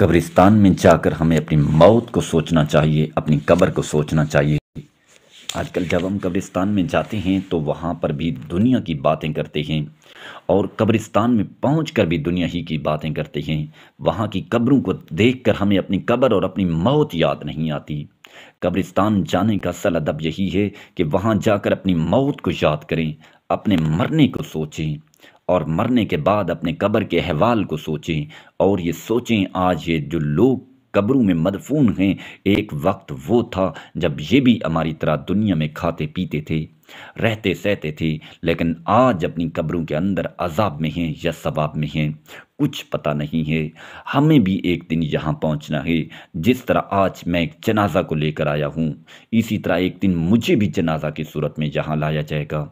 कब्रिस्तान में जाकर हमें अपनी मौत को सोचना चाहिए अपनी कब्र को सोचना चाहिए आजकल जब हम कब्रिस्तान में जाते हैं तो वहाँ पर भी दुनिया की बातें करते हैं और कब्रिस्तान में पहुँच कर भी दुनिया ही की बातें करते हैं वहाँ की कब्रों को देख कर हमें अपनी कब्र और अपनी मौत याद नहीं आती कब्रिस्तान जाने का असल अदब यही है कि वहाँ जाकर अपनी मौत को याद करें अपने मरने को सोचें और मरने के बाद अपने कब्र के अहवाल को सोचें और ये सोचें आज ये जो लोग कब्रों में मदफून हैं एक वक्त वो था जब ये भी हमारी तरह दुनिया में खाते पीते थे रहते सहते थे लेकिन आज अपनी कब्रों के अंदर अजाब में हैं या सवाब में हैं कुछ पता नहीं है हमें भी एक दिन यहाँ पहुँचना है जिस तरह आज मैं एक जनाजा को लेकर आया हूँ इसी तरह एक दिन मुझे भी जनाजा की सूरत में यहाँ लाया जाएगा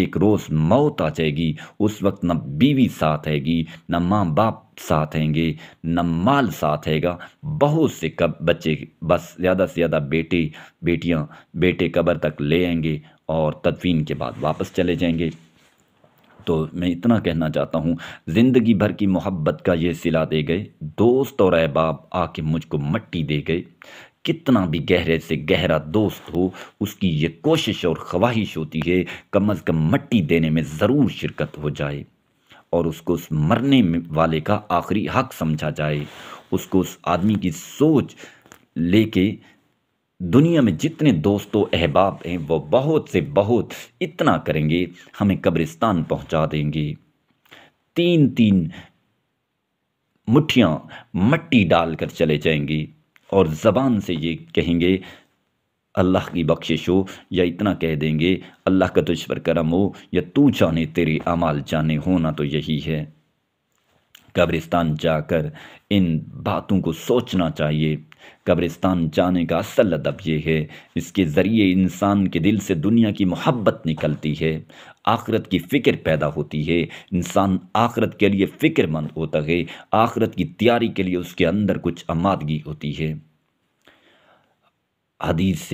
एक रोज़ मौत आ जाएगी उस वक्त न बीवी साथ आएगी न माँ बाप साथ आएंगे न माल साथ आएगा बहुत से कब बच्चे बस ज़्यादा से ज़्यादा बेटे बेटियाँ बेटे कबर तक ले आएंगे और तदवीन के बाद वापस चले जाएंगे तो मैं इतना कहना चाहता हूँ ज़िंदगी भर की मोहब्बत का ये सिला दे गए दोस्त और अहबाब आके मुझको मट्टी दे गए कितना भी गहरे से गहरा दोस्त हो उसकी ये कोशिश और ख्वाहिश होती है कम अज़ कम मट्टी देने में ज़रूर शिरकत हो जाए और उसको उस मरने वाले का आखिरी हक समझा जाए उसको उस आदमी की सोच लेके दुनिया में जितने दोस्तों अहबाब हैं वो बहुत से बहुत इतना करेंगे हमें कब्रिस्तान पहुंचा देंगे तीन तीन मुठियाँ मट्टी डालकर चले जाएंगे और ज़बान से ये कहेंगे अल्लाह की बख्शिश हो या इतना कह देंगे अल्लाह का तुझ पर करम हो या तू जाने तेरे अमाल जाने होना तो यही है कब्रिस्तान जाकर इन बातों को सोचना चाहिए कब्रिस्तान जाने का असल अदब ये है इसके ज़रिए इंसान के दिल से दुनिया की मोहब्बत निकलती है आखरत की फ़िक्र पैदा होती है इंसान आखरत के लिए फ़िक्रमंद होता है आखरत की तैयारी के लिए उसके अंदर कुछ आमादगी होती है हदीस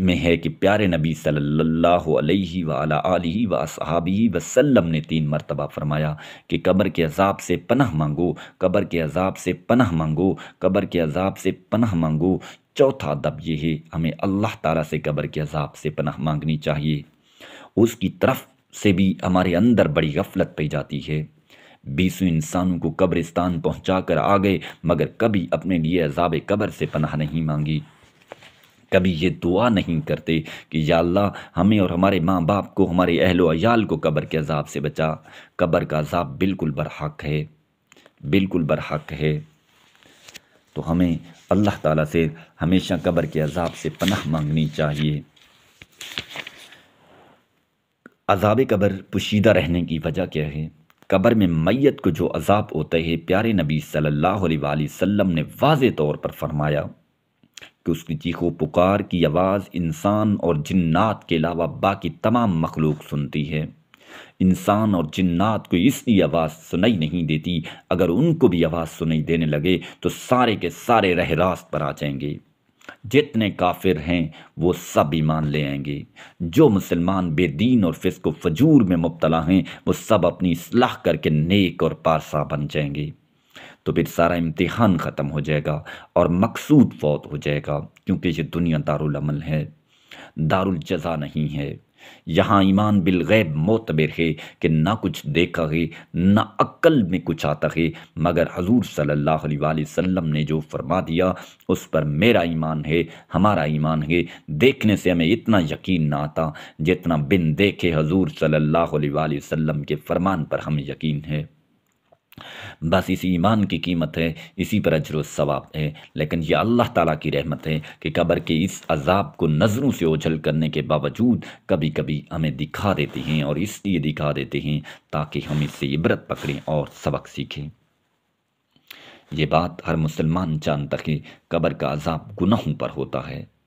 में है कि प्यारे नबी सल्लल्लाहु अलैहि सल्ला वसहाबी वसल्लम ने तीन मरतबा फ़रमाया कि कब्र के अजाब से पनह मांगो कब्र के अजाब से पनह मांगो कब्र के अजाब से पनह मांगो चौथा दब ये है हमें अल्लाह ताला से कब्र के अजाब से पनह मांगनी चाहिए उसकी तरफ से भी हमारे अंदर बड़ी गफलत पी जाती है बीसों इंसानों को कब्रिस्तान पहुँचा कर आ गए मगर कभी अपने लिए अजाब कब्र से पनह नहीं मांगी कभी ये दुआ नहीं करते कि या हमें और हमारे माँ बाप को हमारे अहलो अयाल को कब्र के अजाब से बचा कब्र का अजाब बिल्कुल बरहक है बिल्कुल बरहक है तो हमें अल्लाह ताला से हमेशा कब्र के अजाब से पनाह मांगनी चाहिए अजाब कब्र पुशीदा रहने की वजह क्या है कब्र में मैत को जो अजाब होता है प्यारे नबी सल्लल्लाहु अलैहि वसल्लम ने वाज तौर पर फरमाया कि उसकी चीखो पुकार की आवाज़ इंसान और जिन्नात के अलावा बाकी तमाम मखलूक सुनती है इंसान और जिन्नात को इसलिए आवाज़ सुनाई नहीं देती अगर उनको भी आवाज़ सुनाई देने लगे तो सारे के सारे रह रास्त पर आ जाएंगे जितने काफिर हैं वो सब ईमान ले आएंगे जो मुसलमान बेदीन और फिस्क फजूर में मुबतला हैं वो सब अपनी सलाह करके नेक और पारसा बन जाएंगे तो फिर सारा इम्तहान ख़त्म हो जाएगा और मकसूद फौत हो जाएगा क्योंकि ये दुनिया दारुलमल है दारुल जजा नहीं है यहाँ ईमान बिलगैब मोतबर है कि ना कुछ देखा है ना अक्ल में कुछ आता है मगर हजूर सल्लल्लाहु अलैहि वसल्लम ने जो फरमा दिया उस पर मेरा ईमान है हमारा ईमान है देखने से हमें इतना यकीन ना आता जितना बिन देखे हजूर सल्लल्लाहु अलैहि वसल्लम के फरमान पर हमें यकीन है बस इसी ईमान की कीमत है इसी पर अजर सवाब है लेकिन यह अल्लाह ताला की रहमत है कि कब्र के इस अजाब को नज़रों से ओझल करने के बावजूद कभी कभी हमें दिखा देते हैं और इसलिए दिखा देते हैं ताकि हम इससे इबरत पकड़ें और सबक सीखें ये बात हर मुसलमान जानता है कब्र का अजाब गुनाहों पर होता है